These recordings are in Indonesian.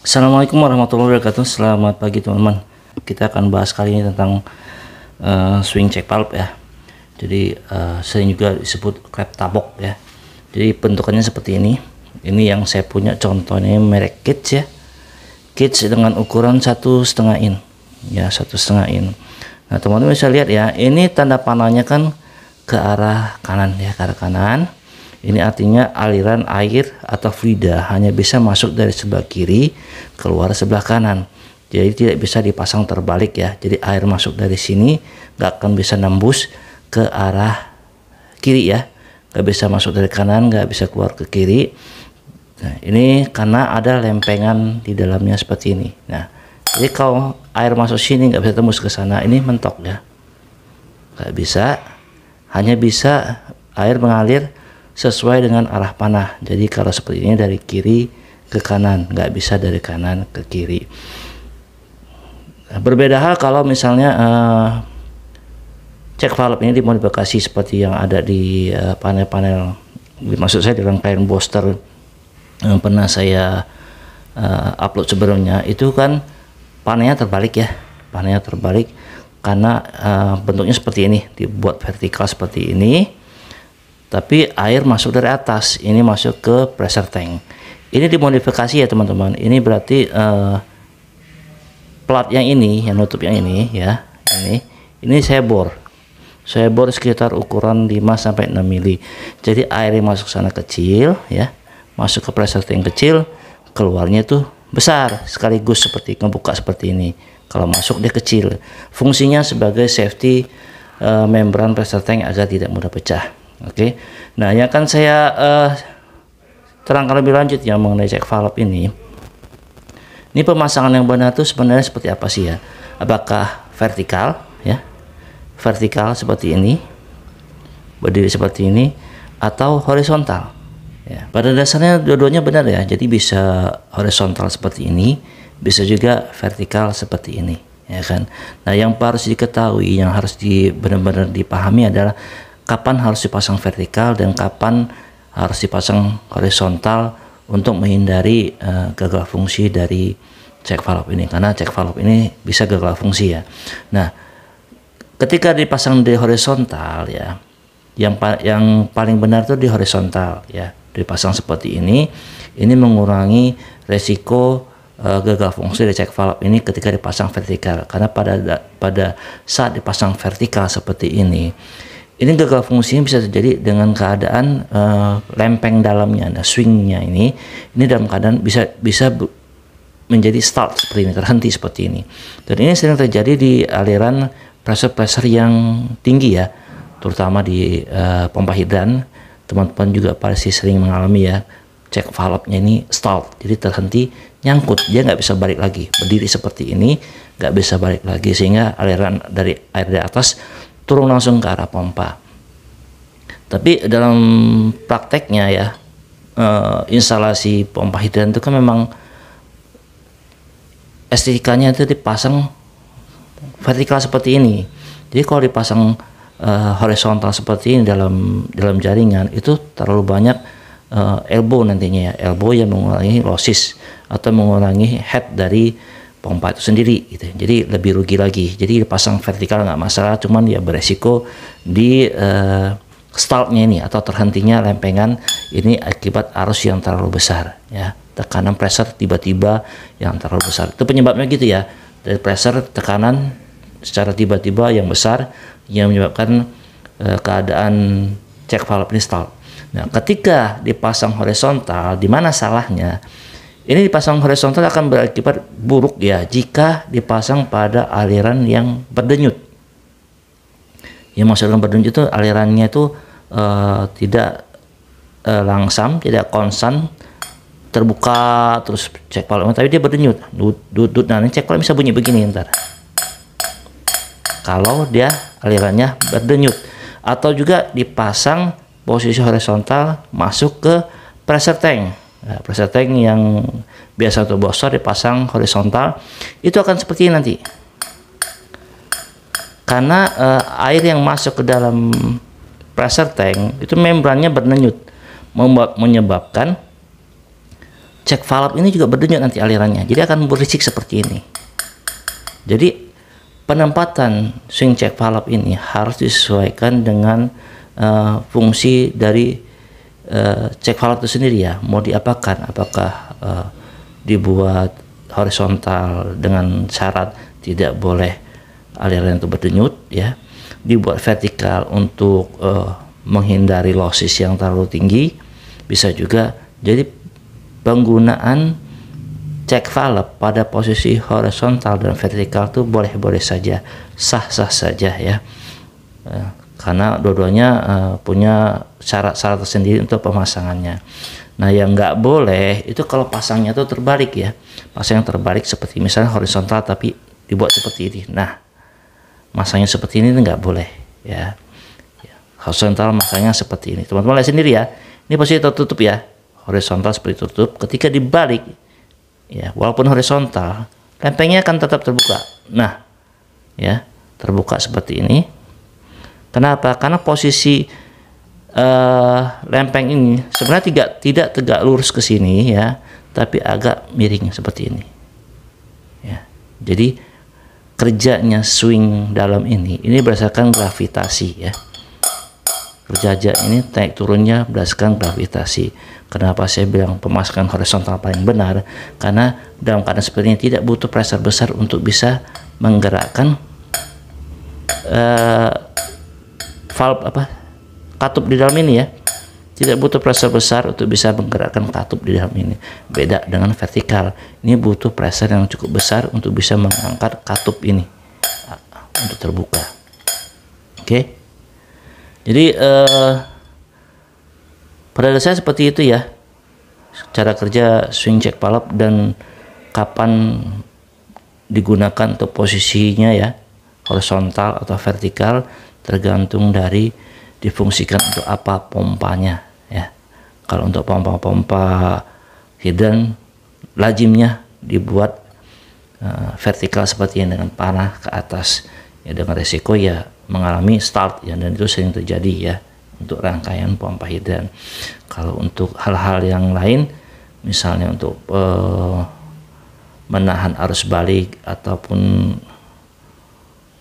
Assalamualaikum warahmatullahi wabarakatuh Selamat pagi teman-teman Kita akan bahas kali ini tentang uh, Swing check valve ya Jadi uh, sering juga disebut Crab tabok ya Jadi bentukannya seperti ini Ini yang saya punya contohnya merek Kids ya Kids dengan ukuran satu setengah in Ya satu setengah in Nah teman-teman bisa lihat ya Ini tanda panahnya kan ke arah kanan ya ke arah kanan ini artinya aliran air atau fluida hanya bisa masuk dari sebelah kiri keluar sebelah kanan. Jadi tidak bisa dipasang terbalik ya. Jadi air masuk dari sini nggak akan bisa nembus ke arah kiri ya. Nggak bisa masuk dari kanan, nggak bisa keluar ke kiri. Nah, ini karena ada lempengan di dalamnya seperti ini. Nah, jadi kalau air masuk sini nggak bisa tembus ke sana, ini mentok ya. Nggak bisa, hanya bisa air mengalir sesuai dengan arah panah jadi kalau seperti ini dari kiri ke kanan nggak bisa dari kanan ke kiri nah, berbeda hal kalau misalnya uh, cek valve ini dimodifikasi seperti yang ada di eh, panel-panel uh, maksud saya di rangkaian booster yang pernah saya uh, upload sebelumnya itu kan panelnya terbalik ya panelnya terbalik karena uh, bentuknya seperti ini dibuat vertikal seperti ini tapi air masuk dari atas ini masuk ke pressure tank ini dimodifikasi ya teman-teman ini berarti uh, plat yang ini yang nutup yang ini ya ini ini saya bor saya bor sekitar ukuran 5 sampai 6 mili jadi air yang masuk sana kecil ya masuk ke pressure tank kecil keluarnya tuh besar sekaligus seperti ngebuka seperti ini kalau masuk dia kecil fungsinya sebagai safety uh, membran pressure tank agar tidak mudah pecah oke okay. nah yang akan saya uh, terangkan lebih lanjut yang mengenai cek valve ini ini pemasangan yang benar itu sebenarnya seperti apa sih ya apakah vertikal ya vertikal seperti ini berdiri seperti ini atau horizontal ya pada dasarnya dua-duanya benar ya jadi bisa horizontal seperti ini bisa juga vertikal seperti ini ya kan nah yang harus diketahui yang harus benar-benar dipahami adalah kapan harus dipasang vertikal dan kapan harus dipasang horizontal untuk menghindari uh, gagal fungsi dari check valve ini karena check valve ini bisa gagal fungsi ya. Nah, ketika dipasang di horizontal ya, yang pa yang paling benar itu di horizontal ya, dipasang seperti ini, ini mengurangi resiko uh, gagal fungsi dari check valve ini ketika dipasang vertikal karena pada pada saat dipasang vertikal seperti ini ini gagal fungsinya bisa terjadi dengan keadaan uh, lempeng dalamnya, nah, swingnya ini. Ini dalam keadaan bisa bisa menjadi start seperti ini, terhenti seperti ini. Dan ini sering terjadi di aliran pressure-pressure yang tinggi ya, terutama di uh, pompa hidran. Teman-teman juga pasti sering mengalami ya, cek valve-nya ini start, jadi terhenti nyangkut, dia nggak bisa balik lagi, berdiri seperti ini, nggak bisa balik lagi sehingga aliran dari air di atas turun langsung ke arah pompa. Tapi dalam prakteknya ya uh, instalasi pompa hidran itu kan memang estetikanya itu dipasang vertikal seperti ini. Jadi kalau dipasang uh, horizontal seperti ini dalam dalam jaringan itu terlalu banyak uh, elbow nantinya ya elbow yang mengurangi losis atau mengurangi head dari pompa itu sendiri gitu. Jadi lebih rugi lagi. Jadi pasang vertikal nggak masalah, cuman ya beresiko di uh, eh, startnya ini atau terhentinya lempengan ini akibat arus yang terlalu besar ya. Tekanan pressure tiba-tiba yang terlalu besar. Itu penyebabnya gitu ya. Dari pressure tekanan secara tiba-tiba yang besar yang menyebabkan uh, keadaan cek valve ini Nah, ketika dipasang horizontal di mana salahnya? Ini dipasang horizontal akan berakibat buruk ya jika dipasang pada aliran yang berdenyut. Yang maksudnya berdenyut itu alirannya itu uh, tidak uh, langsam, tidak konstan, terbuka terus cek volume tapi dia berdenyut dut dut, nah, cek volume bisa bunyi begini ntar kalau dia alirannya berdenyut atau juga dipasang posisi horizontal masuk ke pressure tank Eh, pressure tank yang biasa untuk bosor dipasang horizontal itu akan seperti ini nanti karena uh, air yang masuk ke dalam pressure tank itu membrannya berdenyut menyebabkan check valve ini juga berdenyut nanti alirannya jadi akan berisik seperti ini jadi penempatan swing check valve ini harus disesuaikan dengan uh, fungsi dari uh, cek valve itu sendiri ya mau diapakan apakah uh, dibuat horizontal dengan syarat tidak boleh aliran itu berdenyut ya dibuat vertikal untuk uh, menghindari losses yang terlalu tinggi bisa juga jadi penggunaan cek valve pada posisi horizontal dan vertikal itu boleh-boleh saja, sah-sah saja ya karena dua-duanya uh, punya syarat-syarat tersendiri untuk pemasangannya. Nah, yang nggak boleh itu kalau pasangnya itu terbalik ya. Pasang yang terbalik seperti misalnya horizontal tapi dibuat seperti ini. Nah, masangnya seperti ini nggak boleh ya. ya. Horizontal masangnya seperti ini. Teman-teman lihat sendiri ya. Ini posisi tertutup ya. Horizontal seperti tertutup. Ketika dibalik ya, walaupun horizontal, lempengnya akan tetap terbuka. Nah, ya, terbuka seperti ini Kenapa? Karena posisi uh, lempeng ini sebenarnya tidak tidak tegak lurus ke sini ya, tapi agak miring seperti ini. Ya. Jadi kerjanya swing dalam ini ini berdasarkan gravitasi ya. Kerjanya ini naik turunnya berdasarkan gravitasi. Kenapa saya bilang pemasukan horizontal paling benar? Karena dalam keadaan seperti ini tidak butuh pressure besar untuk bisa menggerakkan uh, valve apa katup di dalam ini ya tidak butuh pressure besar untuk bisa menggerakkan katup di dalam ini beda dengan vertikal ini butuh pressure yang cukup besar untuk bisa mengangkat katup ini ah, untuk terbuka oke okay. jadi uh, pada dasarnya seperti itu ya cara kerja swing check valve dan kapan digunakan untuk posisinya ya horizontal atau vertikal tergantung dari difungsikan untuk apa pompanya ya kalau untuk pompa-pompa hidden lajimnya dibuat uh, vertikal seperti ini dengan panah ke atas ya dengan resiko ya mengalami start ya dan itu sering terjadi ya untuk rangkaian pompa hidden kalau untuk hal-hal yang lain misalnya untuk uh, menahan arus balik ataupun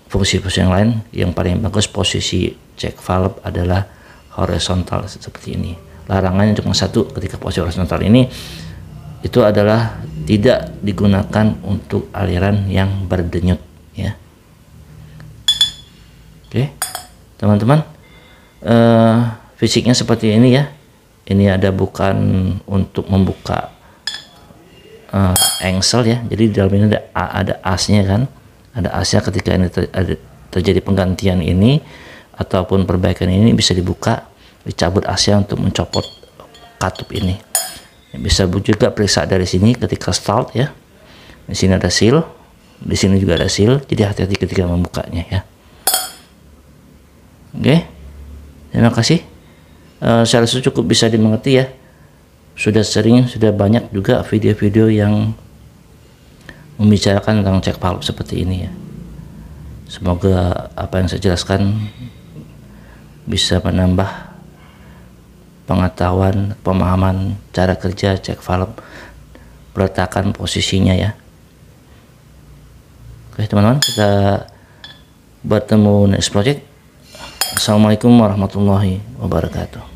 fungsi-fungsi yang lain yang paling bagus posisi check valve adalah horizontal seperti ini larangannya cuma satu ketika posisi horizontal ini itu adalah tidak digunakan untuk aliran yang berdenyut ya oke teman-teman uh, fisiknya seperti ini ya ini ada bukan untuk membuka uh, engsel ya jadi di dalam ini ada ada asnya kan ada Asia ketika ini ter, ada, terjadi penggantian ini ataupun perbaikan ini bisa dibuka dicabut Asia untuk mencopot katup ini bisa juga periksa dari sini ketika start ya di sini ada seal di sini juga ada seal jadi hati-hati ketika membukanya ya oke okay. terima kasih uh, saya rasa cukup bisa dimengerti ya sudah sering sudah banyak juga video-video yang membicarakan tentang cek valve seperti ini ya. Semoga apa yang saya jelaskan bisa menambah pengetahuan, pemahaman cara kerja cek valve, peletakan posisinya ya. Oke teman-teman kita bertemu next project. Assalamualaikum warahmatullahi wabarakatuh.